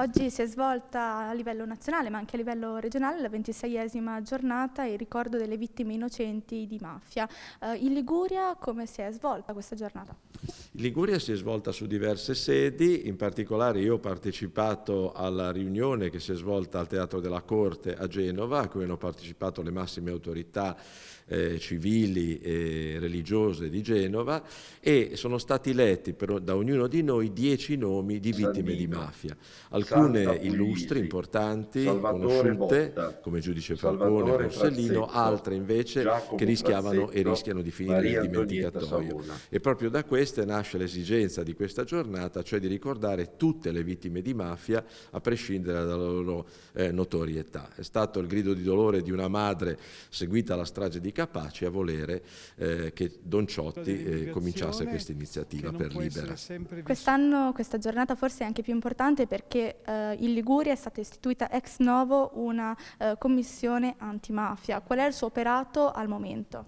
Oggi si è svolta a livello nazionale ma anche a livello regionale la 26esima giornata in ricordo delle vittime innocenti di mafia. Eh, in Liguria come si è svolta questa giornata? In Liguria si è svolta su diverse sedi, in particolare io ho partecipato alla riunione che si è svolta al Teatro della Corte a Genova, a cui hanno partecipato le massime autorità eh, civili e religiose di Genova e sono stati letti per, da ognuno di noi dieci nomi di vittime di mafia. Alcuni alcune illustri, importanti, Salvatore conosciute, Botta, come giudice Falcone e Rossellino, altre invece Giacomo che rischiavano Frazetto, e rischiano di finire Maria nel dimenticatoio. E proprio da queste nasce l'esigenza di questa giornata, cioè di ricordare tutte le vittime di mafia, a prescindere dalla loro eh, notorietà. È stato il grido di dolore di una madre seguita alla strage di Capaci a volere eh, che Don Ciotti eh, cominciasse questa iniziativa per Libera. Quest'anno questa giornata forse è anche più importante perché eh, in Liguria è stata istituita ex novo una eh, commissione antimafia. Qual è il suo operato al momento?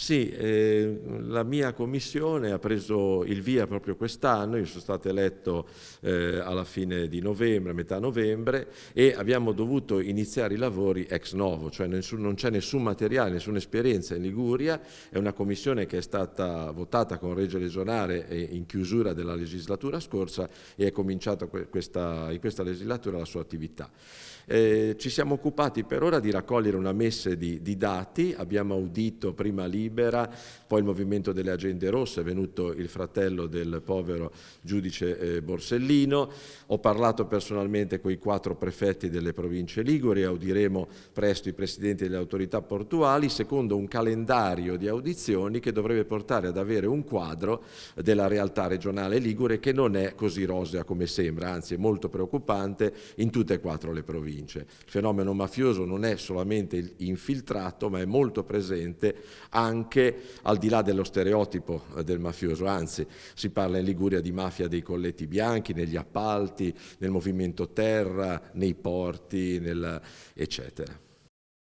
Sì, eh, la mia commissione ha preso il via proprio quest'anno, io sono stato eletto eh, alla fine di novembre, metà novembre e abbiamo dovuto iniziare i lavori ex novo, cioè nessun, non c'è nessun materiale, nessuna esperienza in Liguria, è una commissione che è stata votata con Reggio regionale in chiusura della legislatura scorsa e è cominciata questa, in questa legislatura la sua attività. Eh, ci siamo occupati per ora di raccogliere una messe di, di dati, abbiamo audito prima l'IVA libera, poi il movimento delle agende rosse, è venuto il fratello del povero giudice eh, Borsellino, ho parlato personalmente con i quattro prefetti delle province Liguri, audiremo presto i presidenti delle autorità portuali, secondo un calendario di audizioni che dovrebbe portare ad avere un quadro della realtà regionale Ligure che non è così rosea come sembra, anzi è molto preoccupante in tutte e quattro le province. Il fenomeno mafioso non è solamente infiltrato ma è molto presente anche anche al di là dello stereotipo eh, del mafioso, anzi si parla in Liguria di mafia dei colletti bianchi, negli appalti, nel movimento terra, nei porti, nel... eccetera.